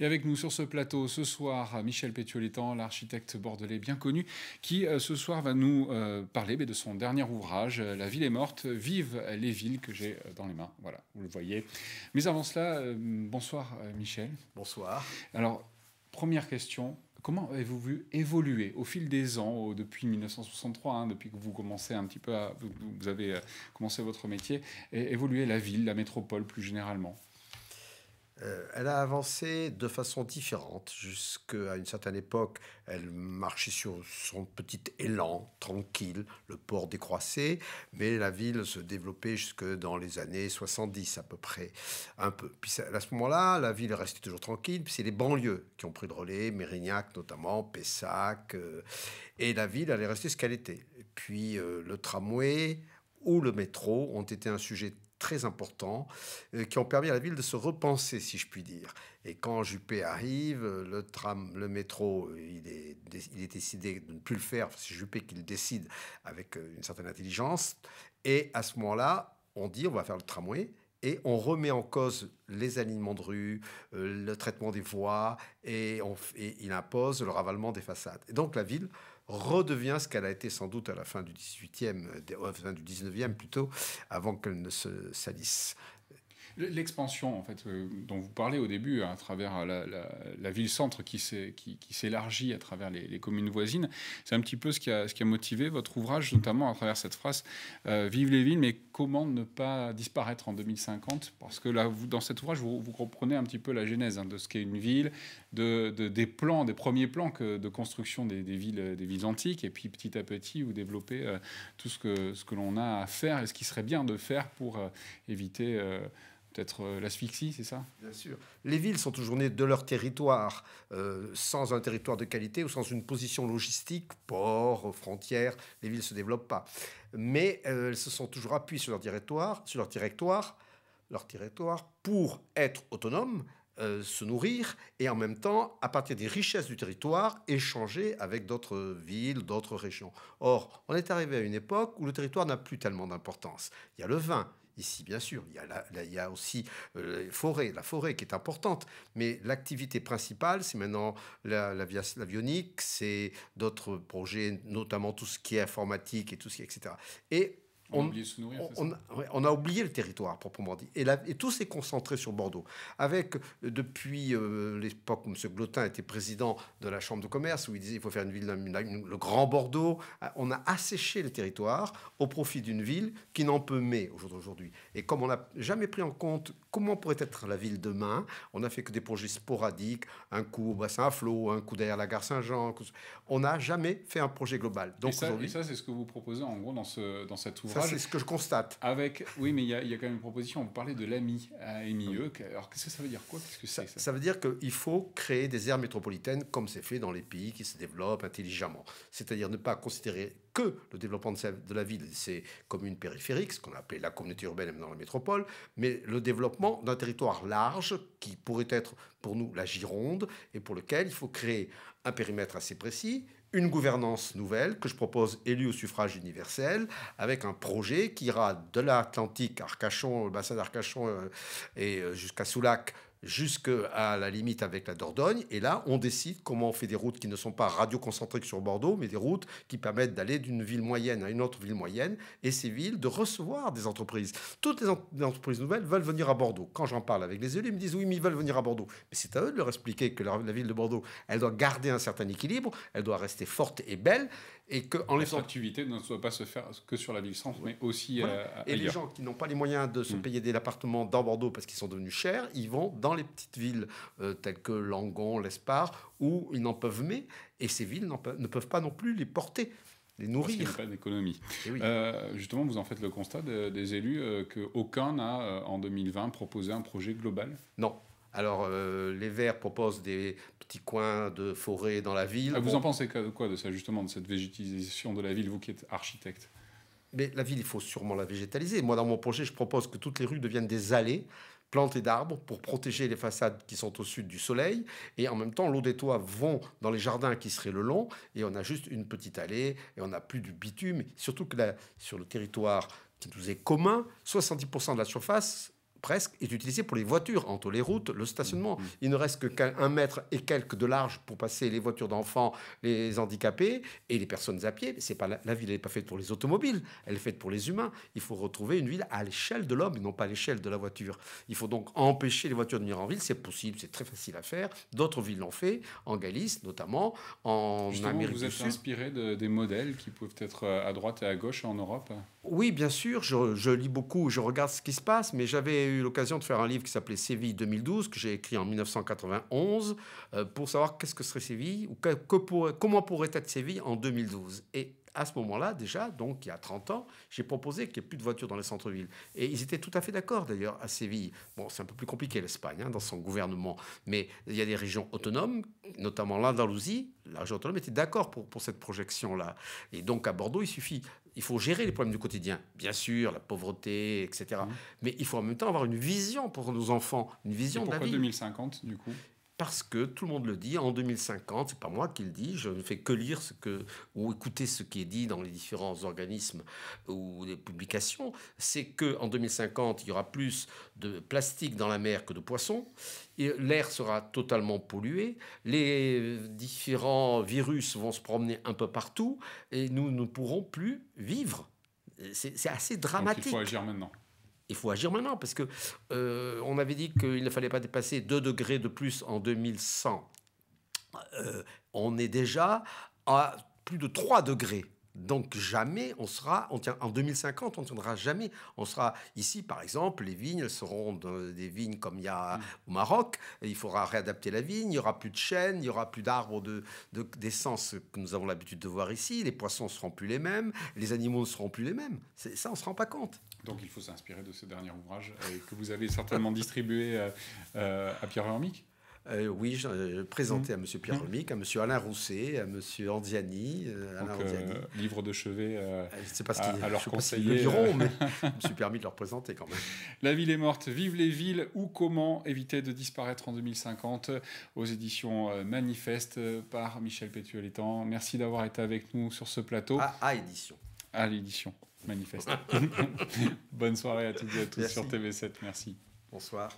Et avec nous sur ce plateau ce soir, Michel Pétioletan, l'architecte bordelais bien connu, qui euh, ce soir va nous euh, parler de son dernier ouvrage, euh, La ville est morte, vive les villes que j'ai dans les mains. Voilà, vous le voyez. Mais avant cela, bonsoir Michel. Bonsoir. Alors, première question, comment avez-vous vu évoluer au fil des ans, depuis 1963, hein, depuis que vous commencez un petit peu vous, avez commencé votre métier, évoluer la ville, la métropole plus généralement euh, elle a avancé de façon différente. Jusqu'à une certaine époque, elle marchait sur son petit élan, tranquille, le port décroissait, mais la ville se développait jusque dans les années 70 à peu près, un peu. Puis à ce moment-là, la ville restait toujours tranquille, c'est les banlieues qui ont pris le relais, Mérignac notamment, Pessac, euh, et la ville, allait rester ce qu'elle était. puis euh, le tramway ou le métro ont été un sujet très importants euh, qui ont permis à la ville de se repenser, si je puis dire. Et quand Juppé arrive, euh, le tram, le métro, euh, il est, il est décidé de ne plus le faire. C'est Juppé qui le décide avec une certaine intelligence. Et à ce moment-là, on dit on va faire le tramway et on remet en cause les alignements de rue, le traitement des voies et, on, et il impose le ravalement des façades. Et donc la ville redevient ce qu'elle a été sans doute à la fin du 18e, du 19e plutôt, avant qu'elle ne se salisse. L'expansion, en fait, euh, dont vous parlez au début, à travers la, ville-centre qui s'élargit à travers les, communes voisines, c'est un petit peu ce qui, a, motivé votre ouvrage, notamment à travers cette phrase euh, Vive les villes, mais comment ne pas disparaître en 2050 Parce que là, dans cet ouvrage, vous, vous comprenez un petit peu la genèse hein, de ce qu'est une ville, de, des plans, des premiers plans de construction des, villes, des villes antiques, et puis petit à petit, vous développez euh, tout ce que, ce que l'on a à faire et ce qui serait bien de faire pour euh, éviter euh, peut-être euh, l'asphyxie, c'est ça Bien sûr. Les villes sont toujours nées de leur territoire. Euh, sans un territoire de qualité ou sans une position logistique, port, frontière, les villes ne se développent pas. Mais euh, elles se sont toujours appuyées sur leur territoire, sur leur territoire, leur territoire pour être autonomes, se nourrir et en même temps, à partir des richesses du territoire, échanger avec d'autres villes, d'autres régions. Or, on est arrivé à une époque où le territoire n'a plus tellement d'importance. Il y a le vin, Ici, bien sûr, il y a, aussi euh, la forêt, la forêt qui est importante, mais l'activité principale, c'est maintenant l'avionique, la, c'est d'autres projets, notamment tout ce qui est informatique et tout ce qui est, etc on, a oublié le territoire, proprement dit. Et, tout s'est concentré sur Bordeaux. Avec, euh, depuis euh, l'époque où M. Glotin était président de la Chambre de commerce, où il disait il faut faire une ville, le Grand Bordeaux, euh, on a asséché le territoire au profit d'une ville qui n'en peut mais aujourd'hui. Et comme on n'a jamais pris en compte comment pourrait être la ville demain, on n'a fait que des projets sporadiques, un coup au bassin à flot, un coup derrière la gare Saint-Jean. On n'a jamais fait un projet global. Donc aujourd'hui ça, c'est ce que vous proposez en gros dans, ce, dans cette ouvrage c'est ce que je constate. Avec, oui, mais il y, a, quand même une proposition. On parlait de l'AMI à e. Alors, qu'est-ce que ça veut dire quoi Qu'est-ce que ça, ça, veut dire qu'il faut créer des aires métropolitaines comme c'est fait dans les pays qui se développent intelligemment. C'est-à-dire ne pas considérer que le développement de la ville, c'est communes périphériques, ce qu'on appelle la communauté urbaine dans la métropole, mais le développement d'un territoire large qui pourrait être pour nous la Gironde et pour lequel il faut créer un périmètre assez précis, une gouvernance nouvelle que je propose élue au suffrage universel avec un projet qui ira de l'Atlantique, Arcachon, le bassin d'Arcachon euh, et euh, jusqu'à Soulac jusqu'à la limite avec la Dordogne. Et là, on décide comment on fait des routes qui ne sont pas radioconcentriques sur Bordeaux, mais des routes qui permettent d'aller d'une ville moyenne à une autre ville moyenne, et ces villes de recevoir des entreprises. Toutes les, entreprises nouvelles veulent venir à Bordeaux. Quand j'en parle avec les élus, ils me disent oui, mais ils veulent venir à Bordeaux. Mais c'est à eux de leur expliquer que la, ville de Bordeaux, elle doit garder un certain équilibre, elle doit rester forte et belle, et que en ne doit pas se faire que sur la licence, mais aussi euh, et les gens qui n'ont pas les moyens de se hmm. payer des appartements dans Bordeaux parce qu'ils sont devenus chers, ils vont dans les petites villes euh, telles que Langon, Lespard, où ils n'en peuvent mais, et ces villes ne peuvent pas non plus les porter. Les nourrir. Parce pas d'économie. Eh euh, justement, vous en faites le constat des élus euh, que aucun n'a, en 2020, proposé un projet global Non, alors, les Verts proposent des petits coins de forêt dans la ville. Ah, vous en pensez quoi de ça, justement, de cette végétalisation de la ville, vous qui êtes architecte Mais la ville, il faut sûrement la végétaliser. Moi, dans mon projet, je propose que toutes les rues deviennent des allées planter d'arbres pour protéger les façades qui sont au sud du soleil. Et en même temps, l'eau des toits vont dans les jardins qui seraient le long. Et on a juste une petite allée et on n'a plus du bitume. Surtout que là, sur le territoire qui nous est commun, 70% de la surface presque est utilisé pour les voitures, entre les routes, le stationnement. Mm, mm. Il ne reste que un mètre et quelques de large pour passer les voitures d'enfants, les handicapés et les personnes à pied. C'est pas la, ville n'est pas faite pour les automobiles, elle est faite pour les humains. Il faut retrouver une ville à l'échelle de l'homme et non pas à l'échelle de la voiture. Il faut donc empêcher les voitures de venir en ville. C'est possible, c'est très facile à faire. D'autres villes l'ont fait, en Galice notamment, en Justement, vous êtes inspiré de, des modèles qui peuvent être euh, à droite et à gauche en Europe Oui, bien sûr. je lis beaucoup, je regarde ce qui se passe, mais j'avais eu l'occasion de faire un livre qui s'appelait Séville 2012, que j'ai écrit en 1991, euh, pour savoir qu'est-ce que serait Séville, ou comment pourrait être Séville en 2012. Et à ce moment-là, déjà, donc il y a 30 ans, j'ai proposé qu'il n'y ait plus de voitures dans les centres-villes. Et ils étaient tout à fait d'accord, d'ailleurs, à Séville. Bon, c'est un peu plus compliqué, l'Espagne, hein, dans son gouvernement. Mais il y a des régions autonomes, notamment l'Andalousie. La région autonome était d'accord pour, pour cette projection-là. Et donc, à Bordeaux, il suffit il faut gérer les problèmes du quotidien, bien sûr, la pauvreté, etc. Mmh. Mais il faut en même temps avoir une vision pour nos enfants, une vision de la 2050, du coup parce que tout le monde le dit, en 2050, c'est pas moi qui le dis, je ne fais que lire ce que, ou écouter ce qui est dit dans les différents organismes ou les publications, c'est que en 2050, il y aura plus de plastique dans la mer que de poissons, l'air sera totalement pollué, les différents virus vont se promener un peu partout, et nous ne pourrons plus vivre. C'est assez dramatique. il faut agir maintenant il faut agir maintenant parce que euh, on avait dit qu'il ne fallait pas dépasser 2 degrés de plus en 2100. Euh, on est déjà à plus de 3 degrés donc jamais on sera, on en 2050, on ne tiendra jamais. On sera ici, par exemple, les vignes, seront des vignes comme il y a mm. au Maroc. Il faudra réadapter la vigne, il n'y aura plus de chênes, il n'y aura plus d'arbres d'essence que nous avons l'habitude de voir ici. Les poissons ne seront plus les mêmes, les animaux ne seront plus les mêmes. Ça, on ne se rend pas compte. Donc il faut s'inspirer de ce dernier ouvrage euh, que vous avez certainement distribué euh, euh, à Pierre Vermic euh, oui, je, vais mmh. à M. Pierre mmh. à M. Alain Rousset, à M. Andiani. Euh, Donc, euh, livre de chevet à, leur je Sais pas mais je me suis permis de leur présenter quand même. La ville est morte, vive les villes ou comment éviter de disparaître en 2050 aux éditions Manifeste par Michel Pétuel-Étang. Merci d'avoir été avec nous sur ce plateau. À, édition. À l'édition, manifeste. Bonne soirée à toutes et à tous sur TV7. Merci. Bonsoir.